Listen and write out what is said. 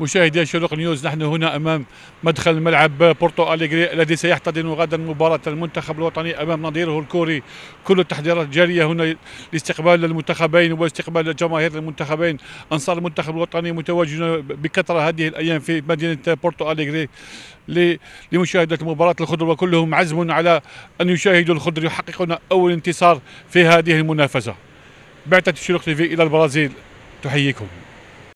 مشاهدي شروق نيوز نحن هنا امام مدخل ملعب بورتو اليغري الذي سيحتضن غدا مباراه المنتخب الوطني امام نظيره الكوري كل التحضيرات جاريه هنا لاستقبال المنتخبين واستقبال جماهير المنتخبين انصار المنتخب الوطني متواجدون بكثره هذه الايام في مدينه بورتو اليغري لمشاهده مباراه الخضر وكلهم عزم على ان يشاهدوا الخضر يحققون اول انتصار في هذه المنافسه بعثه تي تيفي الى البرازيل تحييكم